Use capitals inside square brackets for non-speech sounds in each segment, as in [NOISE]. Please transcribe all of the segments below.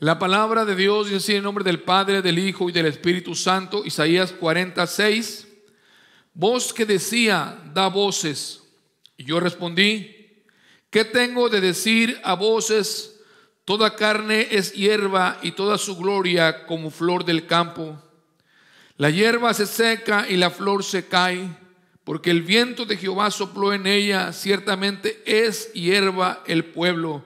La palabra de Dios dice en nombre del Padre, del Hijo y del Espíritu Santo, Isaías 46. Voz que decía, da voces. Y yo respondí, ¿qué tengo de decir a voces? Toda carne es hierba y toda su gloria como flor del campo. La hierba se seca y la flor se cae, porque el viento de Jehová sopló en ella, ciertamente es hierba el pueblo.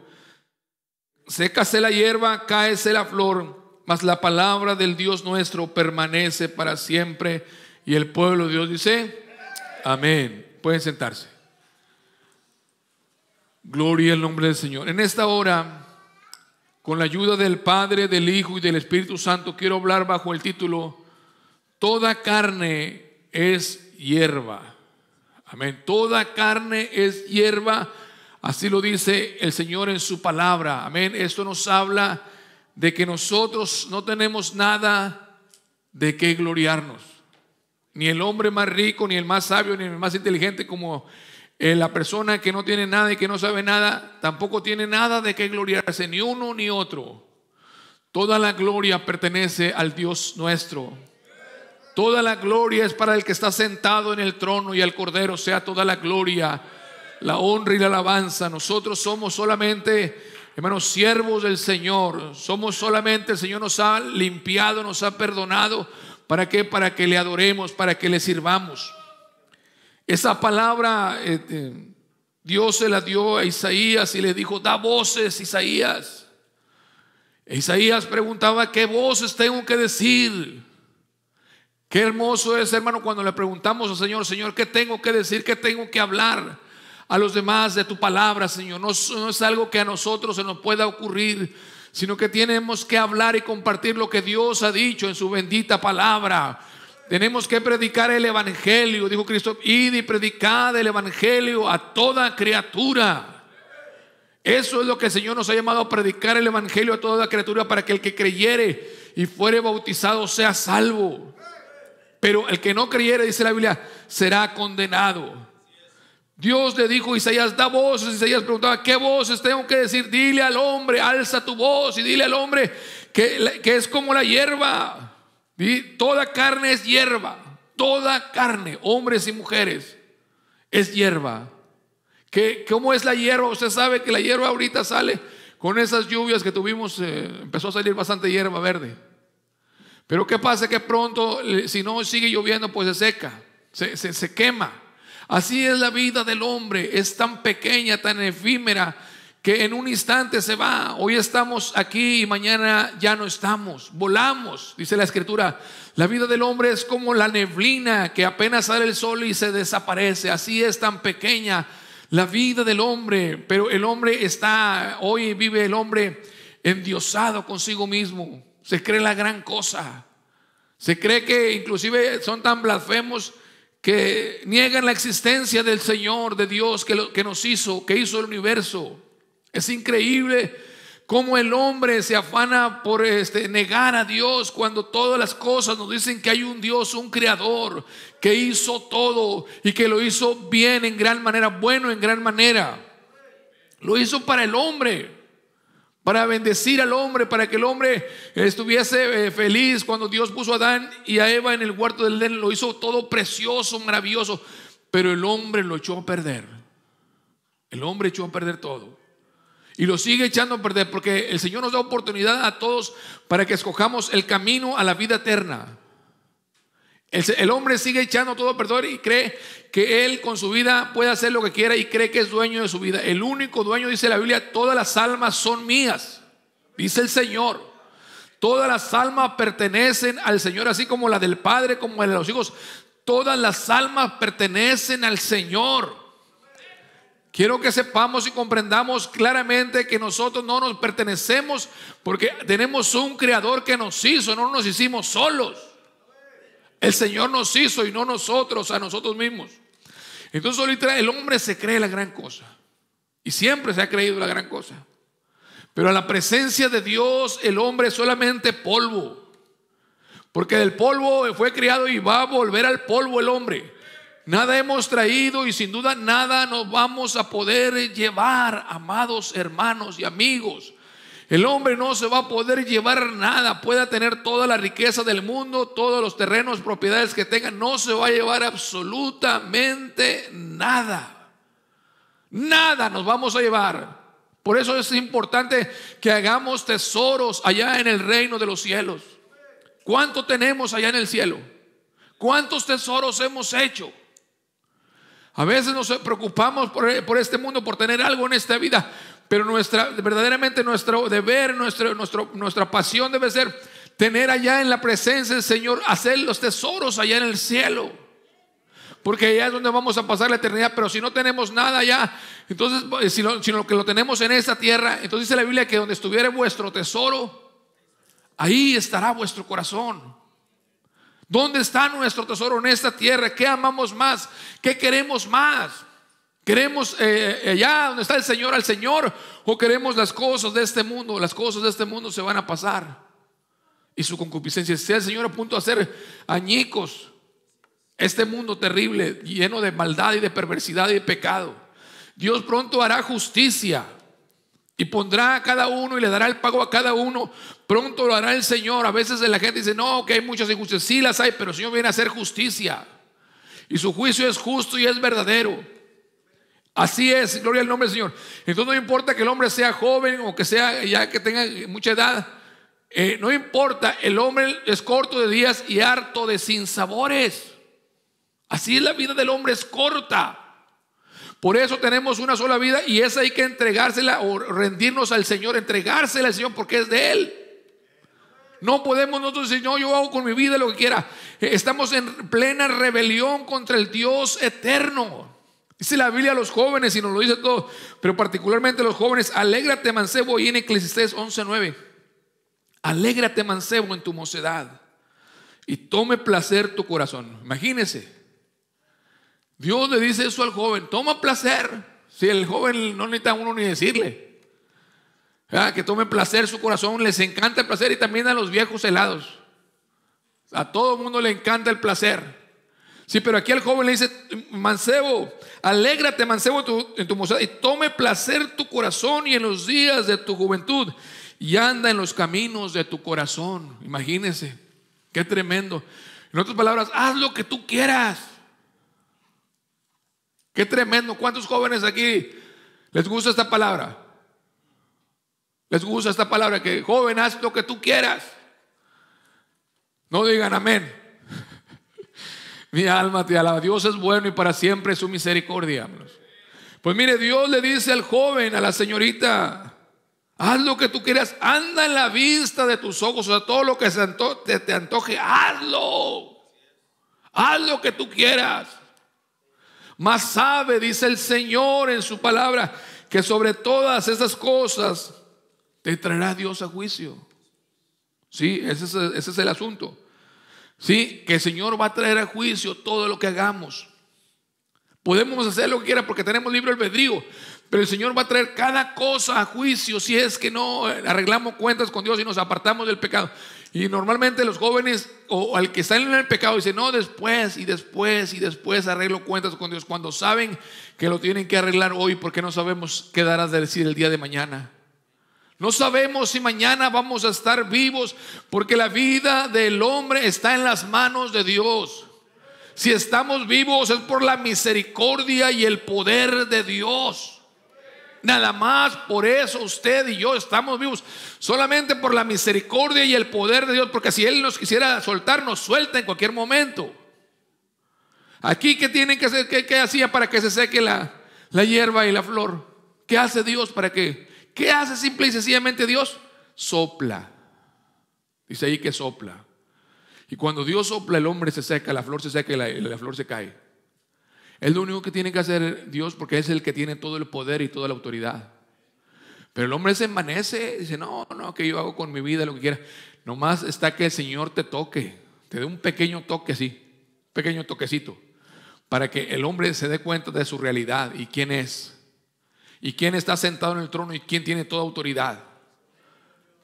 Sécase la hierba, cáese la flor, mas la palabra del Dios nuestro permanece para siempre. Y el pueblo de Dios dice, amén. Pueden sentarse. Gloria al nombre del Señor. En esta hora, con la ayuda del Padre, del Hijo y del Espíritu Santo, quiero hablar bajo el título, Toda carne es hierba. Amén. Toda carne es hierba Así lo dice el Señor en su palabra. Amén. Esto nos habla de que nosotros no tenemos nada de qué gloriarnos. Ni el hombre más rico, ni el más sabio, ni el más inteligente como eh, la persona que no tiene nada y que no sabe nada, tampoco tiene nada de qué gloriarse, ni uno ni otro. Toda la gloria pertenece al Dios nuestro. Toda la gloria es para el que está sentado en el trono y al Cordero sea toda la gloria la honra y la alabanza. Nosotros somos solamente, hermanos, siervos del Señor. Somos solamente, el Señor nos ha limpiado, nos ha perdonado. ¿Para qué? Para que le adoremos, para que le sirvamos. Esa palabra eh, eh, Dios se la dio a Isaías y le dijo, da voces, Isaías. E Isaías preguntaba, ¿qué voces tengo que decir? Qué hermoso es, hermano, cuando le preguntamos al Señor, Señor, ¿qué tengo que decir? ¿Qué tengo que hablar? a los demás de tu palabra, Señor. No, es algo que a nosotros se nos pueda ocurrir, sino que tenemos que hablar y compartir lo que Dios ha dicho en su bendita palabra. Tenemos que predicar el Evangelio, dijo Cristo, id y predicad el Evangelio a toda criatura. Eso es lo que el Señor nos ha llamado a predicar el Evangelio a toda criatura para que el que creyere y fuere bautizado sea salvo. Pero el que no creyere, dice la Biblia, será condenado. Dios le dijo a Isaías, da voces. Isaías preguntaba, ¿qué voces tengo que decir? Dile al hombre, alza tu voz y dile al hombre que, es como la hierba. Toda carne es hierba. Toda carne, hombres y mujeres, es hierba. ¿Qué, ¿Cómo es la hierba? Usted sabe que la hierba ahorita sale con esas lluvias que tuvimos, eh, empezó a salir bastante hierba verde. Pero ¿qué pasa? Que pronto, eh, si no sigue lloviendo, pues se seca, se, se quema. Así es la vida del hombre, es tan pequeña, tan efímera, que en un instante se va. Hoy estamos aquí y mañana ya no estamos. Volamos, dice la escritura. La vida del hombre es como la neblina que apenas sale el sol y se desaparece. Así es tan pequeña la vida del hombre. Pero el hombre está, hoy vive el hombre endiosado consigo mismo. Se cree la gran cosa. Se cree que inclusive son tan blasfemos que niegan la existencia del Señor, de Dios que, que nos hizo, que hizo el universo. Es increíble cómo el hombre se afana por este, negar a Dios cuando todas las cosas nos dicen que hay un Dios, un creador, que hizo todo y que lo hizo bien en gran manera, bueno en gran manera. Lo hizo para el hombre para bendecir al hombre, para que el hombre estuviese eh, feliz cuando Dios puso a Adán y a Eva en el huerto del Edén, lo hizo todo precioso, maravilloso, pero el hombre lo echó a perder. El hombre echó a perder todo. Y lo sigue echando a perder porque el Señor nos da oportunidad a todos para que escojamos el camino a la vida eterna. El, hombre sigue echando todo perdón y cree que él con su vida puede hacer lo que quiera y cree que es dueño de su vida. El único dueño, dice la Biblia, todas las almas son mías, dice el Señor. Todas las almas pertenecen al Señor, así como la del Padre, como la de los hijos. Todas las almas pertenecen al Señor. Quiero que sepamos y comprendamos claramente que nosotros no nos pertenecemos porque tenemos un creador que nos hizo, no nos hicimos solos. El Señor nos hizo y no nosotros, a nosotros mismos. Entonces ahorita el hombre se cree la gran cosa. Y siempre se ha creído la gran cosa. Pero a la presencia de Dios el hombre es solamente polvo. Porque del polvo fue criado y va a volver al polvo el hombre. Nada hemos traído y sin duda nada nos vamos a poder llevar, amados hermanos y amigos. El hombre no se va a poder llevar nada, pueda tener toda la riqueza del mundo, todos los terrenos, propiedades que tenga, no se va a llevar absolutamente nada. Nada nos vamos a llevar. Por eso es importante que hagamos tesoros allá en el reino de los cielos. ¿Cuánto tenemos allá en el cielo? ¿Cuántos tesoros hemos hecho? A veces nos preocupamos por, por este mundo, por tener algo en esta vida. Pero nuestra, verdaderamente nuestro deber, nuestro, nuestra pasión debe ser tener allá en la presencia del Señor, hacer los tesoros allá en el cielo. Porque allá es donde vamos a pasar la eternidad. Pero si no tenemos nada allá, entonces, eh, si lo, que lo tenemos en esta tierra, entonces dice la Biblia que donde estuviera vuestro tesoro, ahí estará vuestro corazón. ¿Dónde está nuestro tesoro en esta tierra? ¿Qué amamos más? ¿Qué queremos más? ¿Queremos eh, eh, eh, allá donde está el Señor al Señor o queremos las cosas de este mundo? Las cosas de este mundo se van a pasar. Y su concupiscencia. Sea el Señor a punto de hacer añicos este mundo terrible, lleno de maldad y de perversidad y de pecado. Dios pronto hará justicia y pondrá a cada uno y le dará el pago a cada uno. Pronto lo hará el Señor. A veces la gente dice, no, que hay muchas injusticias. Sí las hay, pero el Señor viene a hacer justicia. Y su juicio es justo y es verdadero. Así es, gloria al nombre del Señor. Entonces no importa que el hombre sea joven o que sea ya que tenga mucha edad, eh, no importa, el hombre es corto de días y harto de sinsabores. Así es la vida del hombre es corta. Por eso tenemos una sola vida y esa hay que entregársela o rendirnos al Señor, entregársela al Señor porque es de Él. No podemos nosotros decir, no, yo hago con mi vida lo que quiera. Eh, estamos en plena rebelión contra el Dios eterno. Dice la Biblia a los jóvenes y nos lo dice todo, pero particularmente a los jóvenes, alégrate mancebo y en Eclesiastés 11:9. Alégrate mancebo en tu mocedad y tome placer tu corazón. Imagínese. Dios le dice eso al joven, toma placer. Si el joven no necesita uno ni decirle. Ah, que tome placer su corazón, les encanta el placer y también a los viejos helados. A todo el mundo le encanta el placer. Sí, pero aquí el joven le dice, mancebo, alégrate mancebo en tu mozada y tome placer tu corazón y en los días de tu juventud y anda en los caminos de tu corazón. Imagínense, qué tremendo. En otras palabras, haz lo que tú quieras. Qué tremendo. ¿Cuántos jóvenes aquí les gusta esta palabra? Les gusta esta palabra que joven, haz lo que tú quieras. No digan amén. Mi alma te alaba. Dios es bueno y para siempre es su misericordia. Pues mire, Dios le dice al joven, a la señorita, haz lo que tú quieras, anda en la vista de tus ojos, o sea, todo lo que te, antoje, hazlo. Haz lo que tú quieras. Más sabe, dice el Señor en su palabra, que sobre todas esas cosas te traerá Dios a juicio. Sí, es, ese es el asunto. Sí, que el Señor va a traer a juicio todo lo que hagamos. Podemos hacer lo que quiera porque tenemos libre albedrío, pero el Señor va a traer cada cosa a juicio si es que no eh, arreglamos cuentas con Dios y nos apartamos del pecado. Y normalmente los jóvenes o al que está en el pecado dicen, no, después y después y después arreglo cuentas con Dios cuando saben que lo tienen que arreglar hoy porque no sabemos qué darás de decir el día de mañana. No sabemos si mañana vamos a estar vivos, porque la vida del hombre está en las manos de Dios. Si estamos vivos es por la misericordia y el poder de Dios. Nada más por eso usted y yo estamos vivos. Solamente por la misericordia y el poder de Dios. Porque si Él nos quisiera soltar, nos suelta en cualquier momento. Aquí, ¿qué tienen que hacer? ¿Qué, hacía para que se seque la, la hierba y la flor? ¿Qué hace Dios para que ¿Qué hace simple y sencillamente Dios? Sopla. Dice ahí que sopla. Y cuando Dios sopla, el hombre se seca, la flor se seca y la, flor se cae. Es lo único que tiene que hacer Dios porque es el que tiene todo el poder y toda la autoridad. Pero el hombre se envanece, dice, no, no, que yo hago con mi vida lo que quiera. Nomás está que el Señor te toque, te dé un pequeño toque así, pequeño toquecito, para que el hombre se dé cuenta de su realidad y quién es. ¿Y quién está sentado en el trono y quién tiene toda autoridad?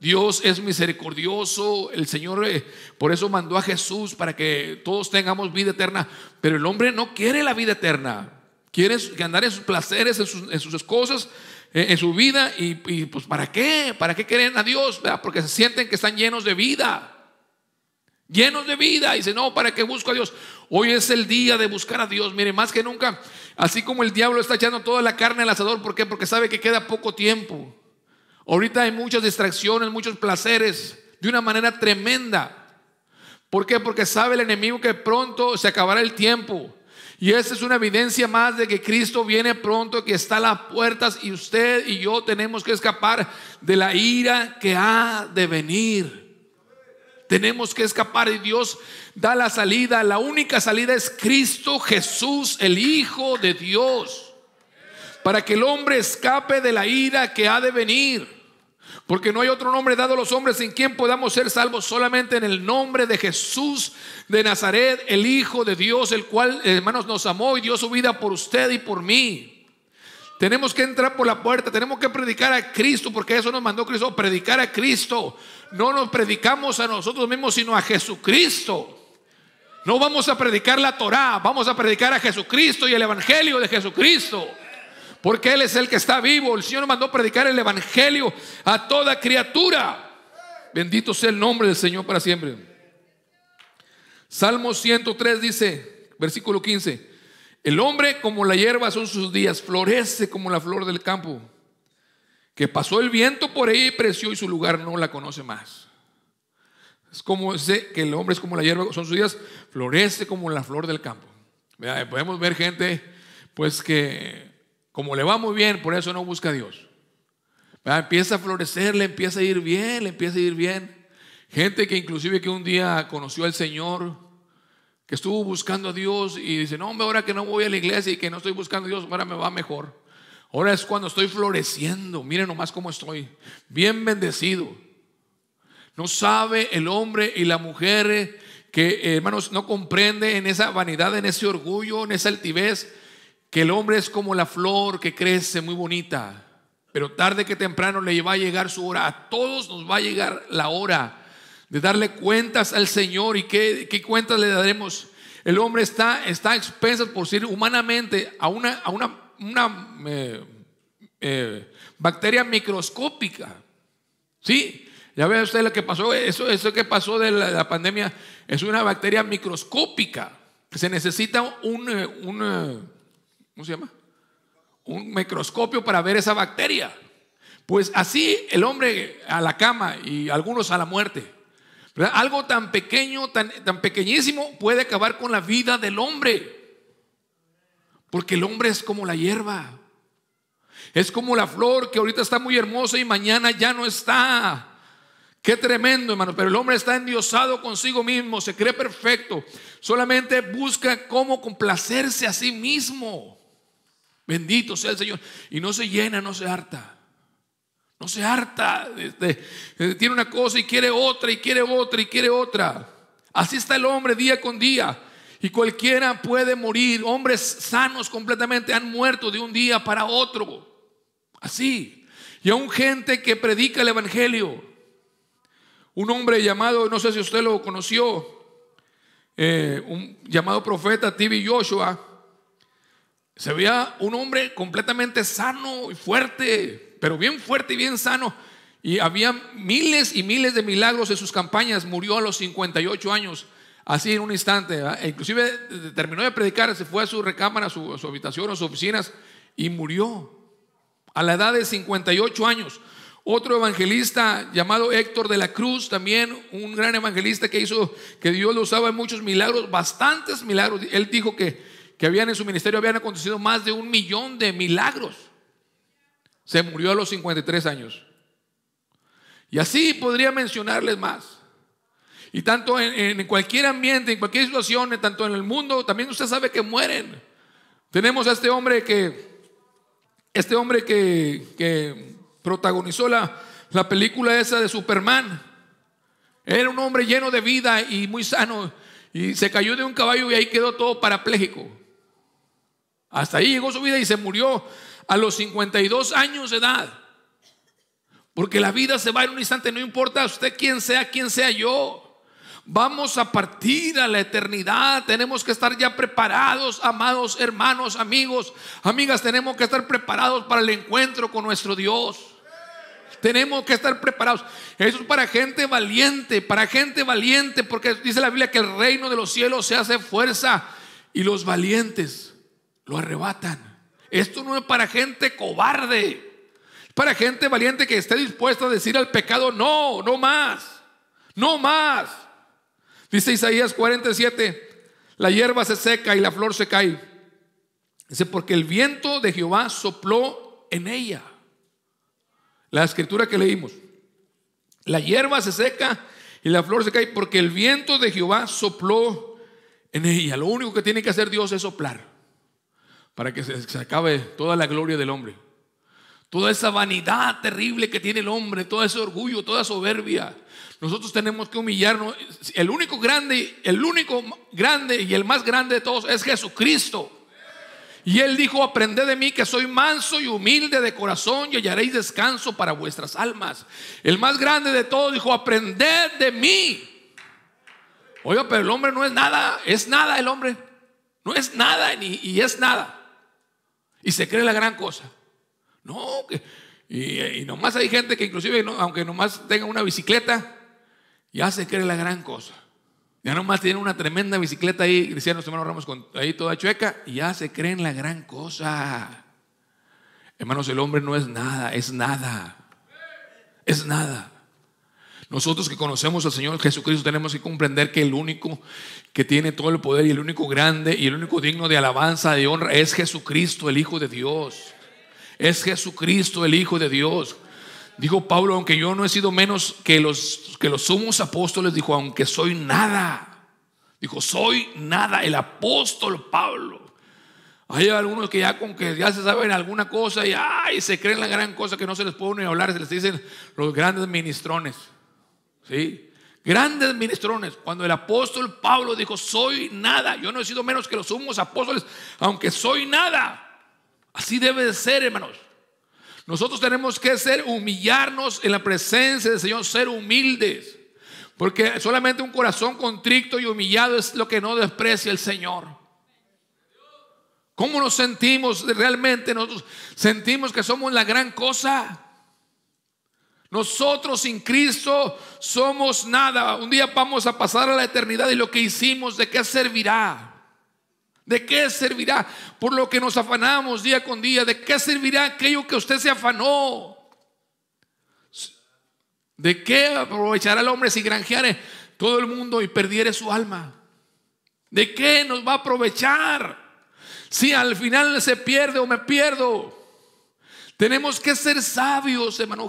Dios es misericordioso, el Señor eh, por eso mandó a Jesús para que todos tengamos vida eterna, pero el hombre no quiere la vida eterna, quiere andar en sus placeres, en sus, cosas, eh, en su vida, y, pues ¿para qué? ¿Para qué quieren a Dios? Porque se sienten que están llenos de vida, llenos de vida, y dicen, no, ¿para qué busco a Dios? Hoy es el día de buscar a Dios, mire, más que nunca Así como el diablo está echando toda la carne al asador, ¿por qué? Porque sabe que queda poco tiempo. Ahorita hay muchas distracciones, muchos placeres, de una manera tremenda. ¿Por qué? Porque sabe el enemigo que pronto se acabará el tiempo. Y esa es una evidencia más de que Cristo viene pronto, que está a las puertas y usted y yo tenemos que escapar de la ira que ha de venir. Tenemos que escapar y Dios da la salida. La única salida es Cristo Jesús, el Hijo de Dios, para que el hombre escape de la ira que ha de venir. Porque no hay otro nombre dado a los hombres en quien podamos ser salvos, solamente en el nombre de Jesús de Nazaret, el Hijo de Dios, el cual, hermanos, nos amó y dio su vida por usted y por mí. Tenemos que entrar por la puerta, tenemos que predicar a Cristo, porque eso nos mandó Cristo, predicar a Cristo. No nos predicamos a nosotros mismos, sino a Jesucristo. No vamos a predicar la Torá, vamos a predicar a Jesucristo y el Evangelio de Jesucristo. Porque Él es el que está vivo. El Señor mandó predicar el Evangelio a toda criatura. Bendito sea el nombre del Señor para siempre. Salmo 103 dice, versículo 15, el hombre como la hierba son sus días, florece como la flor del campo, que pasó el viento por ahí y preció y su lugar no la conoce más. Es como ese, que el hombre es como la hierba, son sus días, florece como la flor del campo. Podemos ver gente, pues que como le va muy bien, por eso no busca a Dios. Empieza a florecer, le empieza a ir bien, le empieza a ir bien. Gente que inclusive que un día conoció al Señor, que estuvo buscando a Dios y dice, no, hombre, ahora que no voy a la iglesia y que no estoy buscando a Dios, ahora me va mejor. Ahora es cuando estoy floreciendo. Miren nomás cómo estoy. Bien bendecido. No sabe el hombre y la mujer que, eh, hermanos, no comprende en esa vanidad, en ese orgullo, en esa altivez, que el hombre es como la flor que crece muy bonita, pero tarde que temprano le va a llegar su hora. A todos nos va a llegar la hora de darle cuentas al Señor y qué, cuentas le daremos. El hombre está, está a por ser humanamente a una, a una, una eh, eh, bacteria microscópica. ¿Sí? Ya ve usted lo que pasó, eso, eso que pasó de la, pandemia es una bacteria microscópica. Se necesita un, eh, un, eh, ¿cómo se llama? Un microscopio para ver esa bacteria. Pues así el hombre a la cama y algunos a la muerte. Algo tan pequeño, tan, tan pequeñísimo puede acabar con la vida del hombre. Porque el hombre es como la hierba. Es como la flor que ahorita está muy hermosa y mañana ya no está. Qué tremendo, hermano. Pero el hombre está endiosado consigo mismo, se cree perfecto. Solamente busca cómo complacerse a sí mismo. Bendito sea el Señor. Y no se llena, no se harta. No se harta. tiene una cosa y quiere otra y quiere otra y quiere otra. Así está el hombre día con día. Y cualquiera puede morir. Hombres sanos completamente han muerto de un día para otro. Así. Y aún gente que predica el Evangelio un hombre llamado, no sé si usted lo conoció, eh, un llamado profeta TV Joshua. Se veía un hombre completamente sano y fuerte, pero bien fuerte y bien sano. Y había miles y miles de milagros en sus campañas. Murió a los 58 años, así en un instante. E inclusive eh, terminó de predicar, se fue a su recámara, a su, a su habitación, a sus oficinas, y murió a la edad de 58 años. Otro evangelista llamado Héctor de la Cruz, también un gran evangelista que hizo, que Dios lo usaba en muchos milagros, bastantes milagros. Él dijo que, habían en su ministerio, habían acontecido más de un millón de milagros. Se murió a los 53 años. Y así podría mencionarles más. Y tanto en, en cualquier ambiente, en cualquier situación, tanto en el mundo, también usted sabe que mueren. Tenemos a este hombre que, este hombre que, que protagonizó la, película esa de Superman. Era un hombre lleno de vida y muy sano. Y se cayó de un caballo y ahí quedó todo parapléjico. Hasta ahí llegó su vida y se murió a los 52 años de edad. Porque la vida se va en un instante, no importa usted quién sea, quién sea yo. Vamos a partir a la eternidad. Tenemos que estar ya preparados, amados hermanos, amigos, amigas. Tenemos que estar preparados para el encuentro con nuestro Dios. Tenemos que estar preparados. Eso es para gente valiente, para gente valiente, porque dice la Biblia que el reino de los cielos se hace fuerza y los valientes lo arrebatan. Esto no es para gente cobarde, para gente valiente que esté dispuesta a decir al pecado, no, no más, no más. Dice Isaías 47, la hierba se seca y la flor se cae. Dice, porque el viento de Jehová sopló en ella. La escritura que leímos. La hierba se seca y la flor se cae porque el viento de Jehová sopló en ella. Lo único que tiene que hacer Dios es soplar para que se, acabe toda la gloria del hombre. Toda esa vanidad terrible que tiene el hombre, todo ese orgullo, toda soberbia. Nosotros tenemos que humillarnos. El único grande, el único grande y el más grande de todos es Jesucristo. Y él dijo, aprended de mí que soy manso y humilde de corazón y hallaréis descanso para vuestras almas. El más grande de todos dijo, aprended de mí. Oiga, pero el hombre no es nada, es nada el hombre. No es nada ni, y es nada. Y se cree la gran cosa. No, y, y, nomás hay gente que inclusive, no, aunque nomás tenga una bicicleta, ya se cree la gran cosa. Ya nomás tiene una tremenda bicicleta ahí, decían nuestro hermano Ramos, con, ahí toda chueca, y ya se en la gran cosa. Hermanos, el hombre no es nada, es nada. Es nada. Nosotros que conocemos al Señor Jesucristo tenemos que comprender que el único que tiene todo el poder y el único grande y el único digno de alabanza, de honra, es Jesucristo, el Hijo de Dios. Es Jesucristo, el Hijo de Dios. Dijo Pablo, aunque yo no he sido menos que los, que los sumos apóstoles, dijo, aunque soy nada. Dijo, soy nada, el apóstol Pablo. Hay algunos que ya con que ya se saben alguna cosa y, se creen la gran cosa que no se les puede ni hablar, se les dicen los grandes ministrones. ¿Sí? Grandes ministrones. Cuando el apóstol Pablo dijo, soy nada, yo no he sido menos que los sumos apóstoles, aunque soy nada. Así debe de ser, hermanos. Nosotros tenemos que ser humillarnos en la presencia del Señor, ser humildes. Porque solamente un corazón contrito y humillado es lo que no desprecia el Señor. ¿Cómo nos sentimos realmente? Nosotros sentimos que somos la gran cosa. Nosotros sin Cristo somos nada. Un día vamos a pasar a la eternidad y lo que hicimos, ¿de qué servirá? ¿De qué servirá? Por lo que nos afanamos día con día, ¿de qué servirá aquello que usted se afanó? ¿De qué aprovechará el hombre si granjeare todo el mundo y perdiere su alma? ¿De qué nos va a aprovechar si al final se pierde o me pierdo? Tenemos que ser sabios, hermano,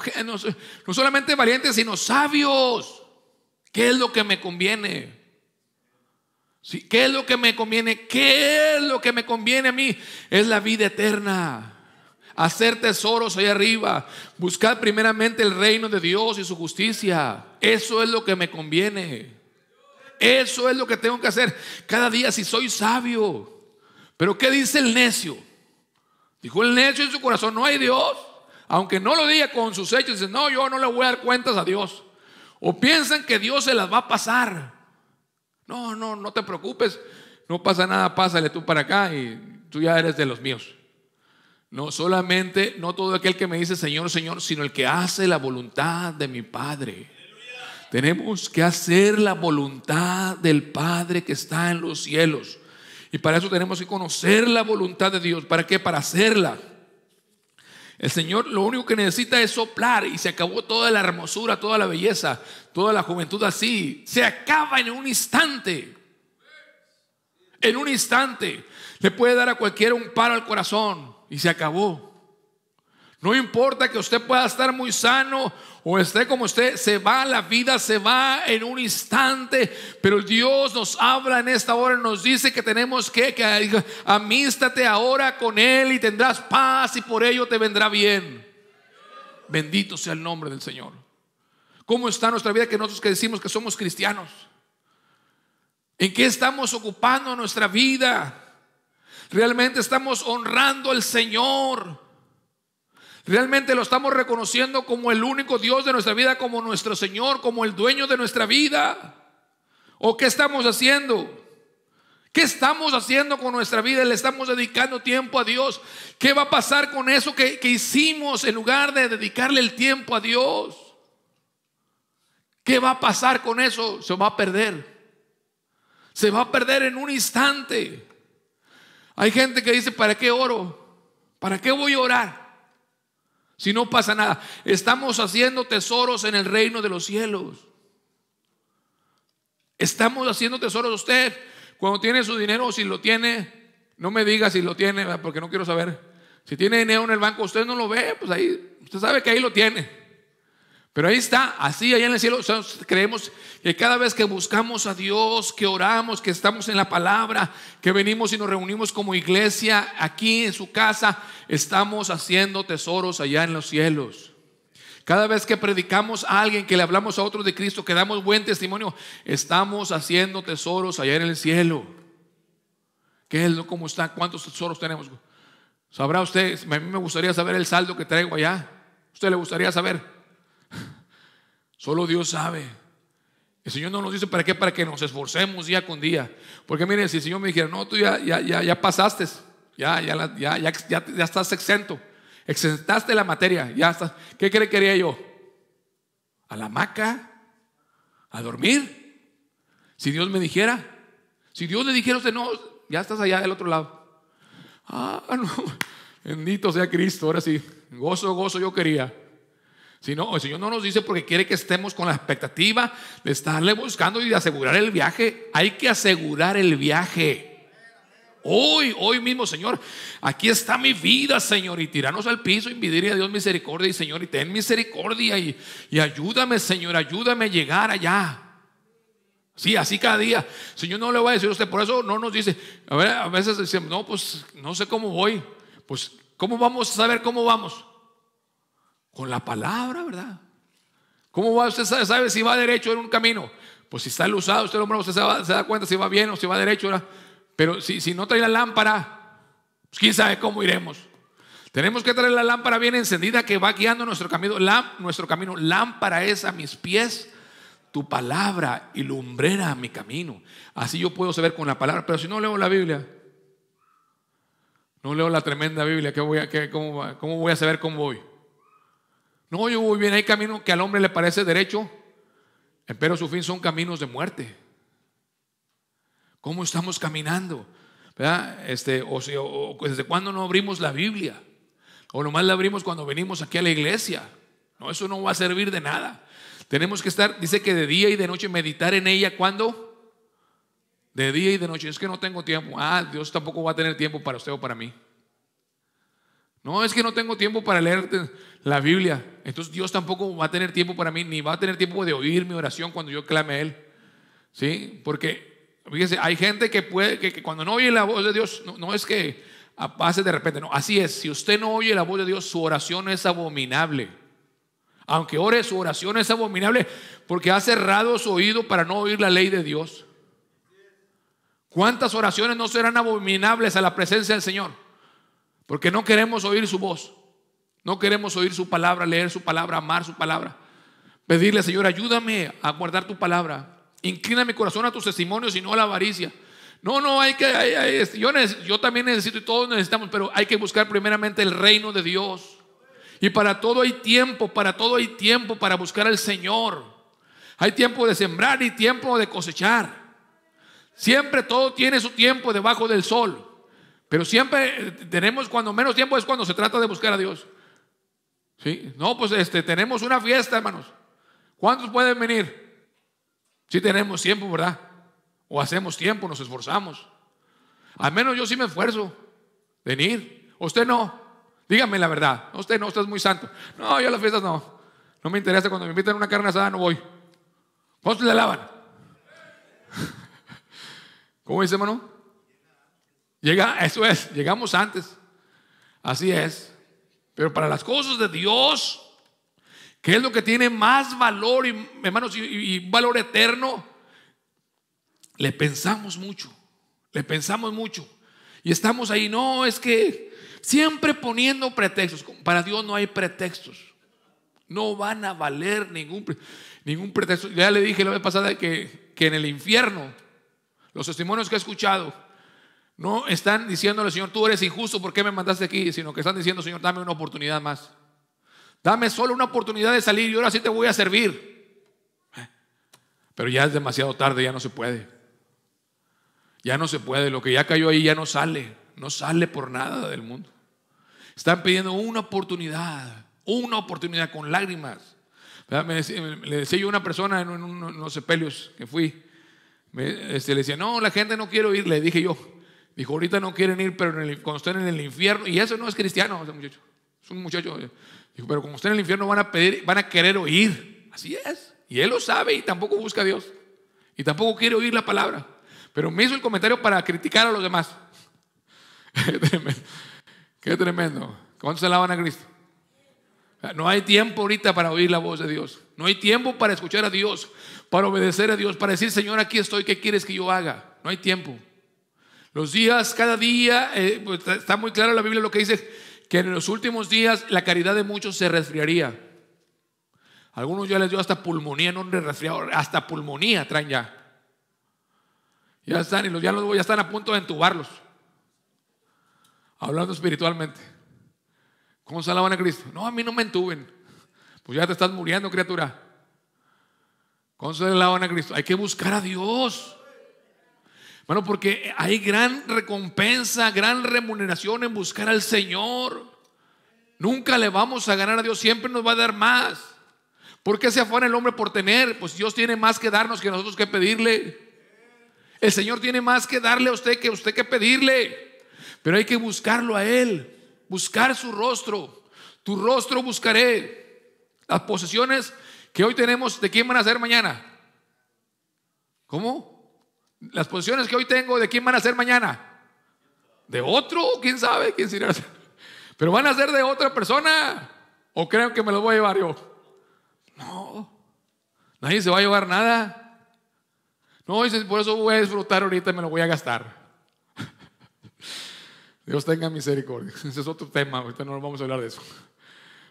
no solamente valientes, sino sabios. ¿Qué es lo que me conviene? ¿Qué es lo que me conviene? ¿Qué es lo que me conviene a mí? Es la vida eterna. Hacer tesoros ahí arriba. Buscar primeramente el reino de Dios y su justicia. Eso es lo que me conviene. Eso es lo que tengo que hacer cada día si soy sabio. Pero ¿qué dice el necio? Dijo el necio en su corazón, no hay Dios. Aunque no lo diga con sus hechos, dice, no, yo no le voy a dar cuentas a Dios. O piensan que Dios se las va a pasar. No, no, no te preocupes, no pasa nada, pásale tú para acá y tú ya eres de los míos. No solamente, no todo aquel que me dice Señor, Señor, sino el que hace la voluntad de mi Padre. Tenemos que hacer la voluntad del Padre que está en los cielos. Y para eso tenemos que conocer la voluntad de Dios. ¿Para qué? Para hacerla. El Señor lo único que necesita es soplar y se acabó toda la hermosura, toda la belleza, toda la juventud así. Se acaba en un instante. En un instante. Le puede dar a cualquiera un paro al corazón y se acabó. No importa que usted pueda estar muy sano o esté como usted, se va la vida, se va en un instante. Pero Dios nos habla en esta hora, y nos dice que tenemos que, que amístate ahora con Él y tendrás paz y por ello te vendrá bien. Bendito sea el nombre del Señor. ¿Cómo está nuestra vida que nosotros que decimos que somos cristianos? ¿En qué estamos ocupando nuestra vida? ¿Realmente estamos honrando al Señor? Realmente lo estamos reconociendo como el único Dios de nuestra vida, como nuestro Señor, como el dueño de nuestra vida. ¿O qué estamos haciendo? ¿Qué estamos haciendo con nuestra vida? ¿Le estamos dedicando tiempo a Dios? ¿Qué va a pasar con eso que, que hicimos en lugar de dedicarle el tiempo a Dios? ¿Qué va a pasar con eso? Se va a perder. Se va a perder en un instante. Hay gente que dice, ¿para qué oro? ¿Para qué voy a orar? Si no pasa nada, estamos haciendo tesoros en el reino de los cielos. Estamos haciendo tesoros usted. Cuando tiene su dinero si lo tiene, no me diga si lo tiene, porque no quiero saber. Si tiene dinero en el banco, usted no lo ve, pues ahí, usted sabe que ahí lo tiene. Pero ahí está, así allá en el cielo, creemos que cada vez que buscamos a Dios, que oramos, que estamos en la palabra, que venimos y nos reunimos como iglesia aquí en su casa, estamos haciendo tesoros allá en los cielos. Cada vez que predicamos a alguien, que le hablamos a otro de Cristo, que damos buen testimonio, estamos haciendo tesoros allá en el cielo. ¿Qué es lo cómo está? ¿Cuántos tesoros tenemos? ¿Sabrá usted? A mí me gustaría saber el saldo que traigo allá. ¿Usted le gustaría saber? Solo Dios sabe. El Señor no nos dice para qué, para que nos esforcemos día con día. Porque miren, si el Señor me dijera, no, tú ya, ya, pasaste, ya, ya, ya, estás exento, exentaste la materia, ya estás. ¿Qué cree quería yo? ¿A la maca? ¿A dormir? Si Dios me dijera, si Dios le dijera a usted, no, ya estás allá del otro lado. Ah, [LAUGHS] no, bendito sea Cristo, ahora sí, gozo, gozo yo quería. Si no, el Señor no nos dice porque quiere que estemos con la expectativa de estarle buscando y de asegurar el viaje. Hay que asegurar el viaje. Hoy, hoy mismo, Señor, aquí está mi vida, Señor, y tirarnos al piso y pedirle a Dios misericordia y Señor, y ten misericordia y, ayúdame, Señor, ayúdame a llegar allá. Sí, así cada día. Señor no le voy a decir a usted, por eso no nos dice, a, a veces decimos, no, pues no sé cómo voy, pues ¿cómo vamos a saber cómo vamos? Con la palabra, ¿verdad? ¿Cómo va? Usted sabe, si va derecho en un camino. Pues si está luzado, usted, hombre, usted se, da cuenta si va bien o si va derecho. Pero si, si no trae la lámpara, pues quién sabe cómo iremos. Tenemos que traer la lámpara bien encendida que va guiando nuestro camino. nuestro camino. Lámpara es a mis pies tu palabra y lumbrera mi camino. Así yo puedo saber con la palabra. Pero si no leo la Biblia, no leo la tremenda Biblia, voy a, ¿cómo voy a saber cómo voy? No, yo voy bien, hay caminos que al hombre le parece derecho, pero su fin son caminos de muerte. ¿Cómo estamos caminando? Este, o, ¿Desde cuándo no abrimos la Biblia? O nomás la abrimos cuando venimos aquí a la iglesia. No, eso no va a servir de nada. Tenemos que estar, dice que de día y de noche meditar en ella. ¿Cuándo? De día y de noche. Es que no tengo tiempo. Ah, Dios tampoco va a tener tiempo para usted o para mí. No, es que no tengo tiempo para leerte la Biblia. Entonces Dios tampoco va a tener tiempo para mí, ni va a tener tiempo de oír mi oración cuando yo clame a Él. ¿Sí? Porque, fíjese, hay gente que puede, que, cuando no oye la voz de Dios, no, no es que pase de repente, no. Así es, si usted no oye la voz de Dios, su oración es abominable. Aunque ore, su oración es abominable porque ha cerrado su oído para no oír la ley de Dios. ¿Cuántas oraciones no serán abominables a la presencia del Señor? Porque no queremos oír su voz. No queremos oír su palabra, leer su palabra, amar su palabra. Pedirle, Señor, ayúdame a guardar tu palabra. Inclina mi corazón a tus testimonios y no a la avaricia. No, no, hay que, yo también necesito y todos necesitamos, pero hay que buscar primeramente el reino de Dios. Y para todo hay tiempo, para todo hay tiempo para buscar al Señor. Hay tiempo de sembrar y tiempo de cosechar. Siempre todo tiene su tiempo debajo del sol. Pero siempre eh, tenemos cuando menos tiempo es cuando se trata de buscar a Dios. ¿Sí? No, pues este, tenemos una fiesta, hermanos. ¿Cuántos pueden venir? Si sí tenemos tiempo, ¿verdad? O hacemos tiempo, nos esforzamos. Al menos yo sí me esfuerzo. Venir. Usted no. Dígame la verdad. Usted no, usted es muy santo. No, yo las fiestas no. No me interesa. Cuando me invitan a una carne asada no voy. ¿Cuántos le lavan? [LAUGHS] ¿Cómo dice, hermano? eso es, llegamos antes. Así es. Pero para las cosas de Dios, que es lo que tiene más valor, y, hermanos, y, valor eterno, le pensamos mucho. Le pensamos mucho. Y estamos ahí, no, es que siempre poniendo pretextos. Para Dios no hay pretextos. No van a valer ningún, ningún pretexto. Ya le dije la vez pasada que, que en el infierno, los testimonios que he escuchado, no están diciéndole, Señor, tú eres injusto, ¿por qué me mandaste aquí? Sino que están diciendo, Señor, dame una oportunidad más. Dame solo una oportunidad de salir y ahora sí te voy a servir. Eh, pero ya es demasiado tarde, ya no se puede. Ya no se puede, lo que ya cayó ahí ya no sale, no sale por nada del mundo. Están pidiendo una oportunidad, una oportunidad con lágrimas. Me le decía yo a una persona en unos sepelios que fui, este, le decía, no, la gente no quiere ir le dije yo, Dijo, ahorita no quieren ir, pero cuando estén en el infierno, y eso no es cristiano, ese muchacho, es un muchacho. Dijo, pero cuando estén en el infierno van a pedir, van a querer oír. Así es. Y él lo sabe y tampoco busca a Dios. Y tampoco quiere oír la palabra. Pero me hizo el comentario para criticar a los demás. [LAUGHS] Qué tremendo. Qué se lavan a Cristo? No hay tiempo ahorita para oír la voz de Dios. No hay tiempo para escuchar a Dios, para obedecer a Dios, para decir, Señor, aquí estoy, ¿qué quieres que yo haga? No hay tiempo. Los días, cada día, eh, pues, está muy claro la Biblia lo que dice, que en los últimos días la caridad de muchos se resfriaría. Algunos ya les dio hasta pulmonía, no un resfriado, hasta pulmonía traen ya. Ya están, y los, ya, los, ya están a punto de entubarlos. Hablando espiritualmente. ¿Cómo se alaban a Cristo? No, a mí no me entuben. Pues ya te estás muriendo, criatura. ¿Cómo se alaban a Cristo? Hay que buscar a Dios. Bueno, porque hay gran recompensa, gran remuneración en buscar al Señor. Nunca le vamos a ganar a Dios, siempre nos va a dar más. ¿Por qué se afana el hombre por tener? Pues Dios tiene más que darnos que nosotros que pedirle. El Señor tiene más que darle a usted que usted que pedirle. Pero hay que buscarlo a Él, buscar su rostro. Tu rostro buscaré. Las posesiones que hoy tenemos, ¿de quién van a ser mañana? ¿Cómo? Las posiciones que hoy tengo, ¿de quién van a ser mañana? ¿De otro? ¿Quién sabe? ¿Quién será? Pero van a ser de otra persona. ¿O creo que me los voy a llevar yo? No. Nadie se va a llevar nada. No, dices, por eso voy a disfrutar ahorita y me lo voy a gastar. [LAUGHS] Dios tenga misericordia. [LAUGHS] Ese es otro tema, ahorita no vamos a hablar de eso.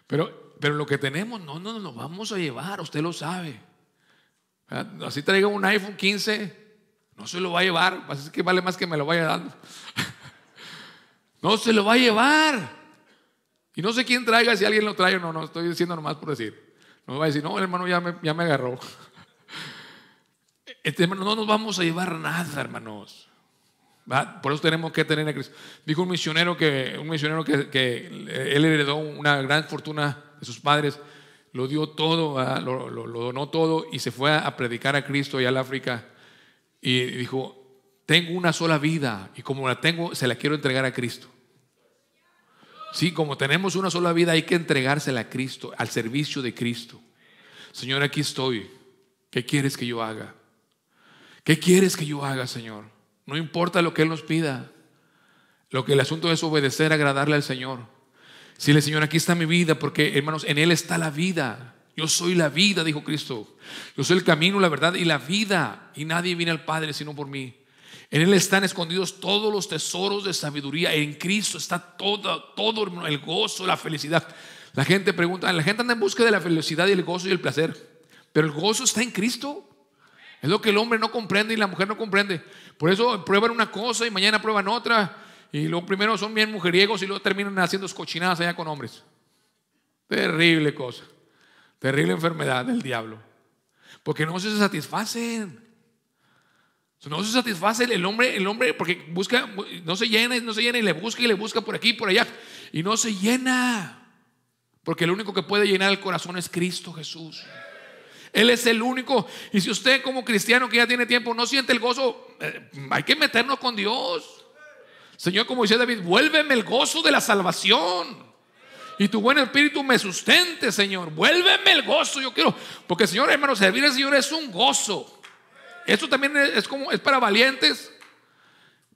Pero, pero lo que tenemos no, no nos lo vamos a llevar, usted lo sabe. Así traigo un iPhone 15, no se lo va a llevar, pues es que vale más que me lo vaya dando. [LAUGHS] no se lo va a llevar. Y no sé quién traiga, si alguien lo trae o no, no, estoy diciendo nomás por decir. No me va a decir, no, hermano ya me, ya me agarró. [LAUGHS] Este, hermano, no nos vamos a llevar nada, hermanos. Por eso tenemos que tener a Cristo. Dijo un misionero que, un misionero que, él heredó una gran fortuna de sus padres, lo dio todo, lo, donó todo y se fue a predicar a Cristo y al África. Y dijo, tengo una sola vida y como la tengo, se la quiero entregar a Cristo. Sí, como tenemos una sola vida, hay que entregársela a Cristo, al servicio de Cristo. Señor, aquí estoy. ¿Qué quieres que yo haga? ¿Qué quieres que yo haga, Señor? No importa lo que Él nos pida. Lo que el asunto es obedecer, agradarle al Señor. Si le Señor, aquí está mi vida, porque hermanos, en Él está la vida. Yo soy la vida, dijo Cristo. Yo soy el camino, la verdad y la vida. Y nadie viene al Padre sino por mí. En Él están escondidos todos los tesoros de sabiduría. En Cristo está todo, todo el gozo, la felicidad. La gente pregunta, la gente anda en busca de la felicidad y el gozo y el placer. Pero el gozo está en Cristo. Es lo que el hombre no comprende y la mujer no comprende. Por eso prueban una cosa y mañana prueban otra. Y lo primero son bien mujeriegos y luego terminan haciendo cochinadas allá con hombres. Terrible cosa. Terrible enfermedad del diablo. Porque no se satisfacen. No se satisface el hombre, el hombre porque busca, no se llena, no se llena y le busca y le busca por aquí, por allá. Y no se llena. Porque el único que puede llenar el corazón es Cristo Jesús. Él es el único. Y si usted como cristiano que ya tiene tiempo no siente el gozo, eh, hay que meternos con Dios. Señor, como dice David, vuélveme el gozo de la salvación y tu buen espíritu me sustente, Señor. Vuélveme el gozo, yo quiero. Porque, Señor, hermano, servir al Señor es un gozo. Esto también es como es para valientes.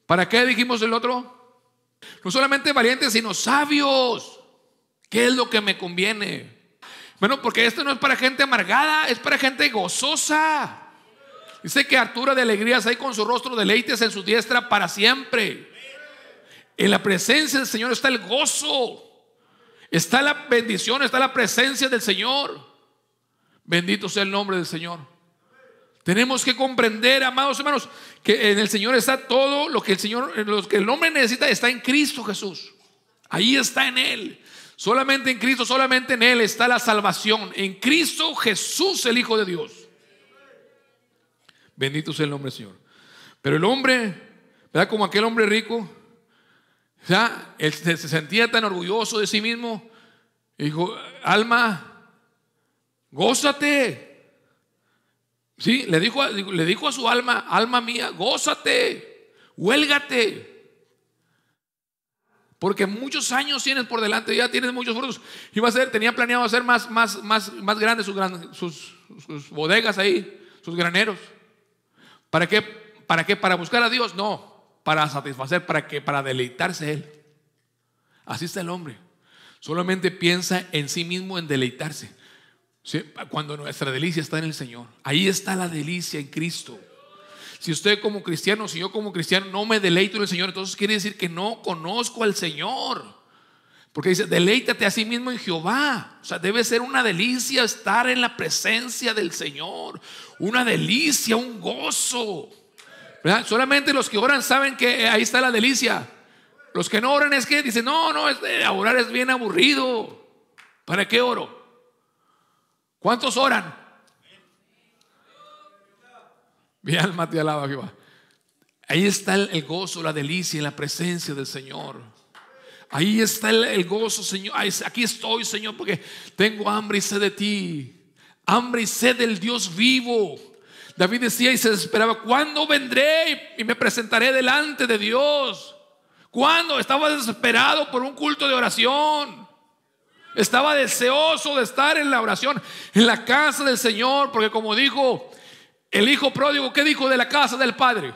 ¿Para qué dijimos el otro? No solamente valientes, sino sabios. ¿Qué es lo que me conviene? Bueno, porque esto no es para gente amargada, es para gente gozosa. Dice que Artura de alegrías hay con su rostro, deleites en su diestra para siempre. En la presencia del Señor está el gozo. Está la bendición, está la presencia del Señor. Bendito sea el nombre del Señor. Tenemos que comprender, amados hermanos, que en el Señor está todo lo que el Señor, lo que el hombre necesita está en Cristo Jesús. Ahí está en Él. Solamente en Cristo, solamente en Él está la salvación. En Cristo Jesús, el Hijo de Dios. Bendito sea el nombre del Señor. Pero el hombre, ¿verdad? Como aquel hombre rico, o sea, él se sentía tan orgulloso de sí mismo. Dijo, alma, gózate. Sí, le dijo, le dijo a su alma, alma mía, gózate, huélgate. Porque muchos años tienes por delante, ya tienes muchos frutos. Iba a ser, tenía planeado hacer más, más, más, más grandes sus, sus bodegas ahí, sus graneros. ¿Para qué? ¿Para qué? ¿Para buscar a Dios? No para satisfacer, para que para deleitarse él. Así está el hombre. Solamente piensa en sí mismo en deleitarse. Cuando nuestra delicia está en el Señor. Ahí está la delicia en Cristo. Si usted como cristiano, si yo como cristiano no me deleito en el Señor, entonces quiere decir que no conozco al Señor. Porque dice, deleítate a sí mismo en Jehová. O sea, debe ser una delicia estar en la presencia del Señor. Una delicia, un gozo. Solamente los que oran saben que eh, ahí está la delicia. Los que no oran es que dicen, no, no, eh, orar es bien aburrido. ¿Para qué oro? ¿Cuántos oran? Mi alma te alaba, Ahí está el, gozo, la delicia en la presencia del Señor. Ahí está el, gozo, Señor. Aquí estoy, Señor, porque tengo hambre y sed de ti. Hambre y sed del Dios vivo. David decía y se desesperaba, ¿cuándo vendré y me presentaré delante de Dios? ¿Cuándo? Estaba desesperado por un culto de oración. Estaba deseoso de estar en la oración, en la casa del Señor, porque como dijo el hijo pródigo, ¿qué dijo de la casa del Padre?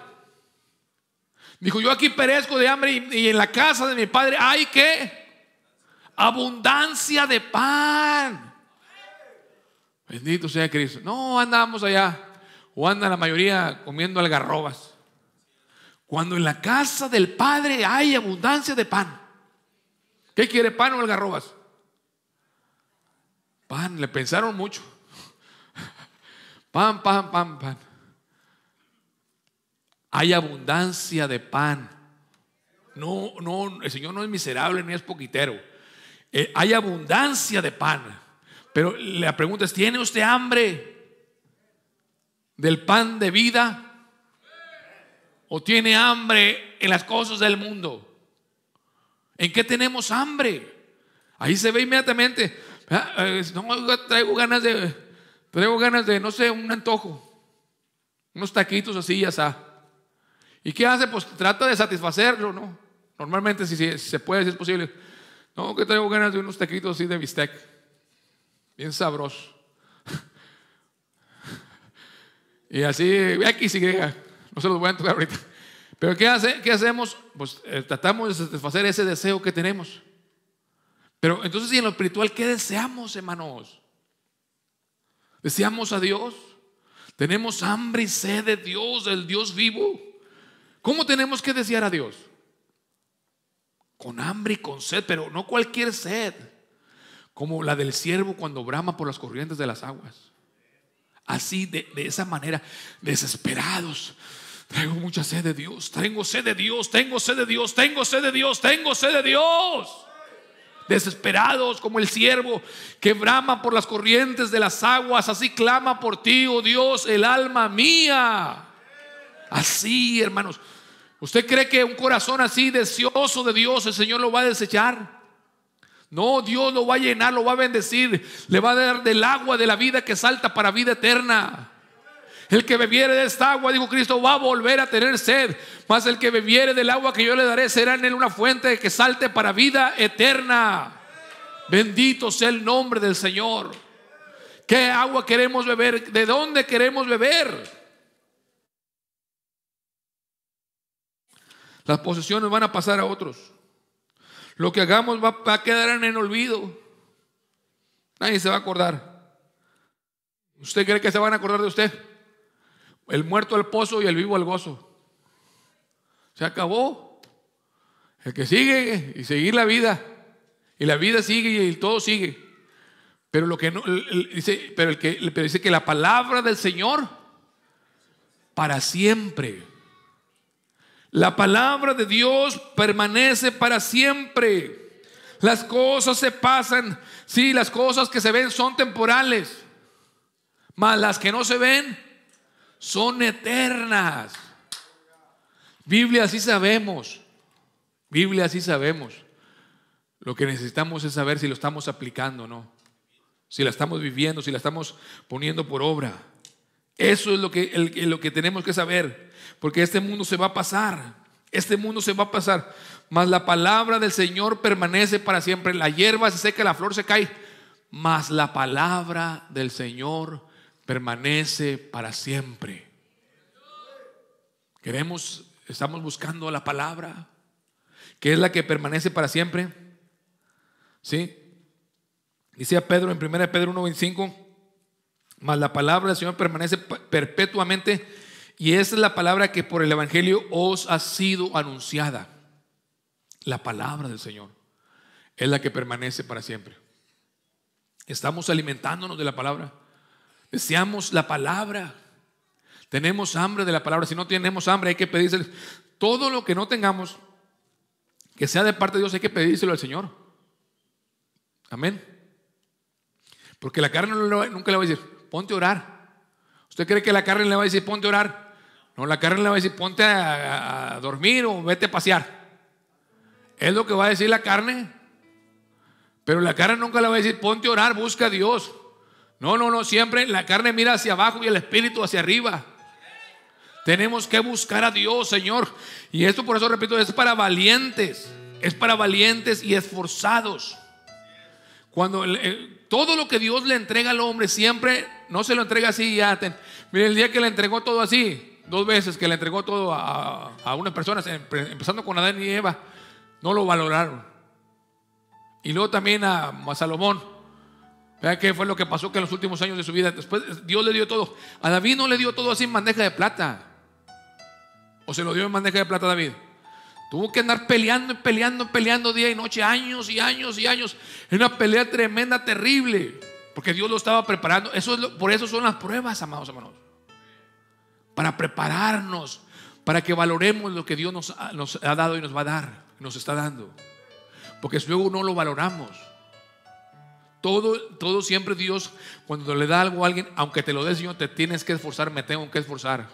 Dijo, yo aquí perezco de hambre y, en la casa de mi Padre hay que abundancia de pan. Bendito sea Cristo. No andamos allá o anda la mayoría comiendo algarrobas. Cuando en la casa del Padre hay abundancia de pan. ¿Qué quiere pan o algarrobas? Pan, le pensaron mucho. [LAUGHS] Pan, pan, pan, pan. Hay abundancia de pan. No, no, el Señor no es miserable ni es poquitero. Eh, hay abundancia de pan. Pero la pregunta es, ¿tiene usted hambre? del pan de vida? ¿O tiene hambre en las cosas del mundo? ¿En qué tenemos hambre? Ahí se ve inmediatamente. Ah, eh, no, traigo ganas de, traigo ganas de, no sé, un antojo. Unos taquitos así, ya está. ¿Y qué hace? Pues trata de satisfacerlo, ¿no? Normalmente, si, si se puede, si es posible. No, que traigo ganas de unos taquitos así de bistec. Bien sabroso. Y así, X, Y, no se los voy a entregar ahorita. Pero ¿qué, hace, qué hacemos? Pues eh, tratamos de satisfacer ese deseo que tenemos. Pero entonces, ¿y en lo espiritual qué deseamos, hermanos? ¿Deseamos a Dios? ¿Tenemos hambre y sed de Dios, del Dios vivo? ¿Cómo tenemos que desear a Dios? Con hambre y con sed, pero no cualquier sed, como la del siervo cuando brama por las corrientes de las aguas así, de, esa manera, desesperados. Tengo mucha sed de Dios, tengo sed de Dios, tengo sed de Dios, tengo sed de Dios, tengo sed de Dios. Desesperados como el siervo que brama por las corrientes de las aguas, así clama por ti, oh Dios, el alma mía. Así, hermanos. ¿Usted cree que un corazón así deseoso de Dios el Señor lo va a desechar? No, Dios lo va a llenar, lo va a bendecir. Le va a dar del agua de la vida que salta para vida eterna. El que bebiere de esta agua, dijo Cristo, va a volver a tener sed. Mas el que bebiere del agua que yo le daré será en él una fuente que salte para vida eterna. Bendito sea el nombre del Señor. ¿Qué agua queremos beber? ¿De dónde queremos beber? Las posesiones van a pasar a otros. Lo que hagamos va, a quedar en el olvido. Nadie se va a acordar. ¿Usted cree que se van a acordar de usted? El muerto al pozo y el vivo al gozo. Se acabó. El que sigue y seguir la vida. Y la vida sigue y todo sigue. Pero lo que no, dice, pero el que pero dice que la palabra del Señor para siempre. La palabra de Dios permanece para siempre. Las cosas se pasan. Sí, las cosas que se ven son temporales. Mas las que no se ven son eternas. Biblia así sabemos. Biblia así sabemos. Lo que necesitamos es saber si lo estamos aplicando o no. Si la estamos viviendo, si la estamos poniendo por obra. Eso es lo que, lo que tenemos que saber, porque este mundo se va a pasar. Este mundo se va a pasar. Mas la palabra del Señor permanece para siempre. La hierba se seca, la flor se cae. Mas la palabra del Señor permanece para siempre. Queremos, estamos buscando la palabra, que es la que permanece para siempre. ¿Sí? Dice Pedro en 1 Pedro 1.25. Mas la palabra del Señor permanece perpetuamente y esa es la palabra que por el Evangelio os ha sido anunciada. La palabra del Señor es la que permanece para siempre. Estamos alimentándonos de la palabra. Deseamos la palabra. Tenemos hambre de la palabra. Si no tenemos hambre, hay que pedírselo. Todo lo que no tengamos, que sea de parte de Dios, hay que pedírselo al Señor. Amén. Porque la carne nunca le va a decir, ponte a orar. ¿Usted cree que la carne le va a decir, ponte a orar? No, la carne le va a decir, ponte a, a dormir o vete a pasear. Es lo que va a decir la carne. Pero la carne nunca le va a decir, ponte a orar, busca a Dios. No, no, no, siempre la carne mira hacia abajo y el espíritu hacia arriba. Tenemos que buscar a Dios, Señor. Y esto por eso repito, es para valientes. Es para valientes y esforzados. Cuando, todo lo que Dios le entrega al hombre siempre no se lo entrega así. Ya el día que le entregó todo así, dos veces que le entregó todo a, a unas personas, empezando con Adán y Eva, no lo valoraron. Y luego también a, Salomón. Vea qué fue lo que pasó que en los últimos años de su vida. Después Dios le dio todo. A David no le dio todo así en bandeja de plata. O se lo dio en bandeja de plata a David. Tuvo que andar peleando y peleando, peleando día y noche, años y años y años. en una pelea tremenda, terrible. Porque Dios lo estaba preparando. Eso es por eso son las pruebas, amados hermanos. Para prepararnos, para que valoremos lo que Dios nos, nos ha dado y nos va a dar, nos está dando. Porque luego no lo valoramos. Todo, todo siempre Dios, cuando le da algo a alguien, aunque te lo dé el Señor, te tienes que esforzar, me tengo que esforzar.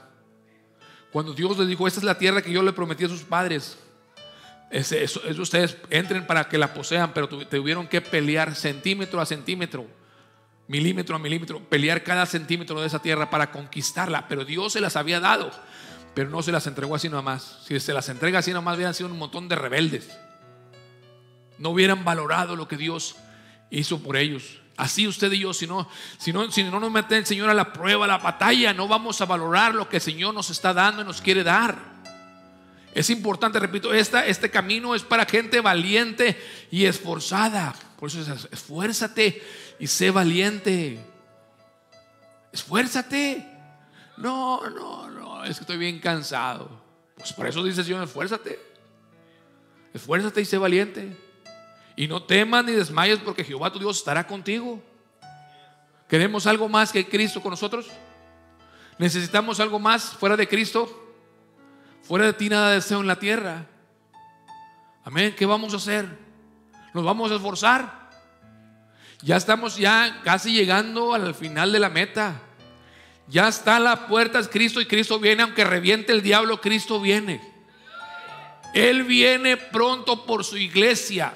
Cuando Dios le dijo, esta es la tierra que yo le prometí a sus padres, ustedes entren para que la posean, pero tuvieron que pelear centímetro a centímetro, milímetro a milímetro, pelear cada centímetro de esa tierra para conquistarla. Pero Dios se las había dado, pero no se las entregó así nomás. Si se las entrega así nomás, hubieran sido un montón de rebeldes. No hubieran valorado lo que Dios hizo por ellos. Así usted y yo, si no, si no, no nos meten Señor a la prueba, a la batalla, no vamos a valorar lo que el Señor nos está dando y nos quiere dar. Es importante, repito, esta, este camino es para gente valiente y esforzada. Por eso es, esfuérzate y sé valiente. Esfuérzate. No, no, no, es que estoy bien cansado. Pues por eso dice el Señor, esfuérzate. Esfuérzate y sé valiente. Y no temas ni desmayes porque Jehová tu Dios estará contigo. ¿Queremos algo más que Cristo con nosotros? ¿Necesitamos algo más fuera de Cristo? Fuera de ti nada deseo en la tierra. Amén. ¿Qué vamos a hacer? ¿Nos vamos a esforzar? Ya estamos ya casi llegando al final de la meta. Ya está la puerta es Cristo y Cristo viene, aunque reviente el diablo, Cristo viene. Él viene pronto por su iglesia.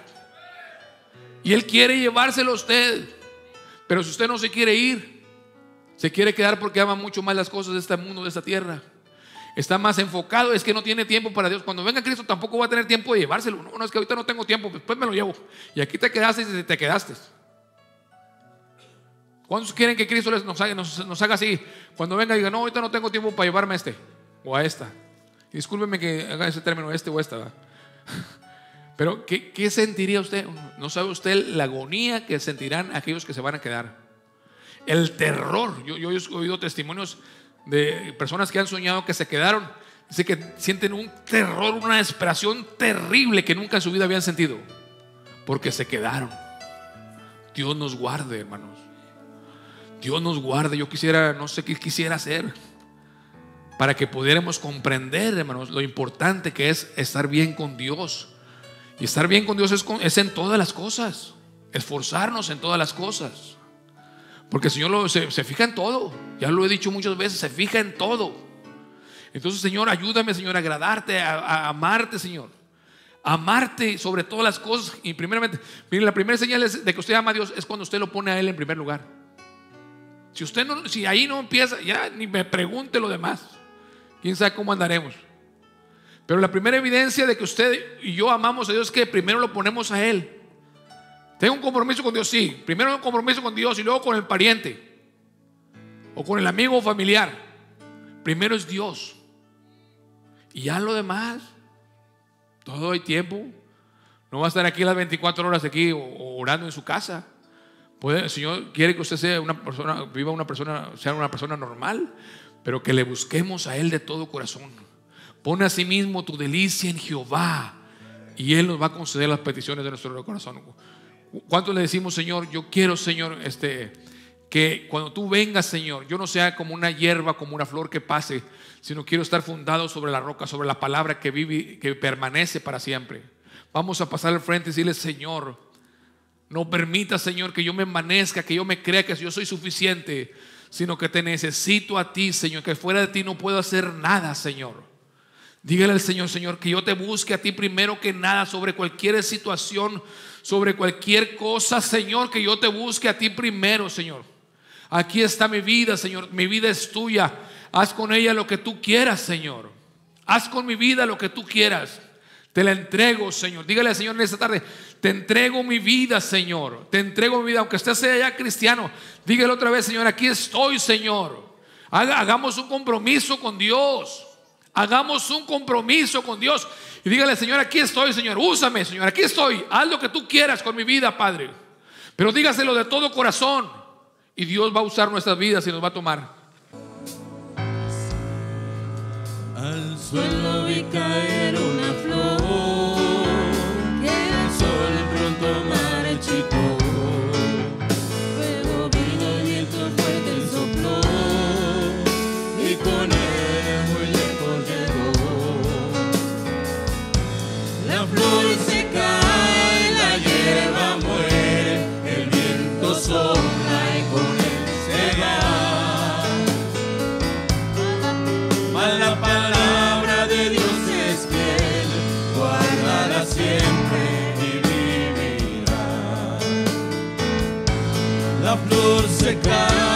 Y Él quiere llevárselo a usted. Pero si usted no se quiere ir, se quiere quedar porque ama mucho más las cosas de este mundo, de esta tierra está más enfocado, es que no tiene tiempo para Dios. Cuando venga Cristo tampoco va a tener tiempo de llevárselo. No, no es que ahorita no tengo tiempo, después pues, me lo llevo. Y aquí te quedaste y te quedaste. ¿Cuántos quieren que Cristo nos haga, nos, haga así? Cuando venga y diga, no, ahorita no tengo tiempo para llevarme a este o a esta. Discúlpeme que haga ese término, este o esta. [LAUGHS] Pero, ¿qué, sentiría usted? No sabe usted la agonía que sentirán aquellos que se van a quedar el terror. Yo, yo, he oído testimonios de personas que han soñado que se quedaron. Dice que sienten un terror, una desesperación terrible que nunca en su vida habían sentido. Porque se quedaron. Dios nos guarde, hermanos. Dios nos guarde. Yo quisiera, no sé qué quisiera hacer. Para que pudiéramos comprender, hermanos, lo importante que es estar bien con Dios. Y estar bien con Dios es, es en todas las cosas. Esforzarnos en todas las cosas. Porque Señor se, fija en todo. Ya lo he dicho muchas veces, se fija en todo. Entonces, Señor, ayúdame, Señor, a agradarte, a, amarte, Señor. Amarte sobre todas las cosas. Y primeramente, mire la primera señal de que usted ama a Dios es cuando usted lo pone a Él en primer lugar. Si usted no, si ahí no empieza, ya ni me pregunte lo demás. Quién sabe cómo andaremos. Pero la primera evidencia de que usted y yo amamos a Dios es que primero lo ponemos a Él. Tengo un compromiso con Dios, sí. Primero un compromiso con Dios y luego con el pariente. O con el amigo o familiar. Primero es Dios. Y ya lo demás. Todo el tiempo. No va a estar aquí las 24 horas aquí orando en su casa. el Señor quiere que usted sea una persona, viva una persona, sea una persona normal, pero que le busquemos a Él de todo corazón. Pone a sí mismo tu delicia en Jehová y Él nos va a conceder las peticiones de nuestro corazón. ¿Cuánto le decimos, Señor, yo quiero, Señor, este, que cuando tú vengas, Señor, yo no sea como una hierba, como una flor que pase, sino quiero estar fundado sobre la roca, sobre la palabra que vive, que permanece para siempre. Vamos a pasar al frente y decirle, Señor, no permita, Señor, que yo me amanezca, que yo me crea que yo soy suficiente, sino que te necesito a ti, Señor, que fuera de ti no puedo hacer nada, Señor. Dígale al Señor, Señor, que yo te busque a ti primero que nada sobre cualquier situación, sobre cualquier cosa, Señor, que yo te busque a ti primero, Señor. Aquí está mi vida, Señor, mi vida es tuya. Haz con ella lo que tú quieras, Señor. Haz con mi vida lo que tú quieras. Te la entrego, Señor. Dígale al Señor en esta tarde, te entrego mi vida, Señor. Te entrego mi vida, aunque usted sea ya cristiano. Dígale otra vez, Señor, aquí estoy, Señor. Hagamos un compromiso con Dios. Hagamos un compromiso con Dios y dígale, Señor, aquí estoy, Señor, úsame, Señor, aquí estoy. Haz lo que tú quieras con mi vida, Padre. Pero dígaselo de todo corazón y Dios va a usar nuestras vidas y nos va a tomar. to God.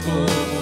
como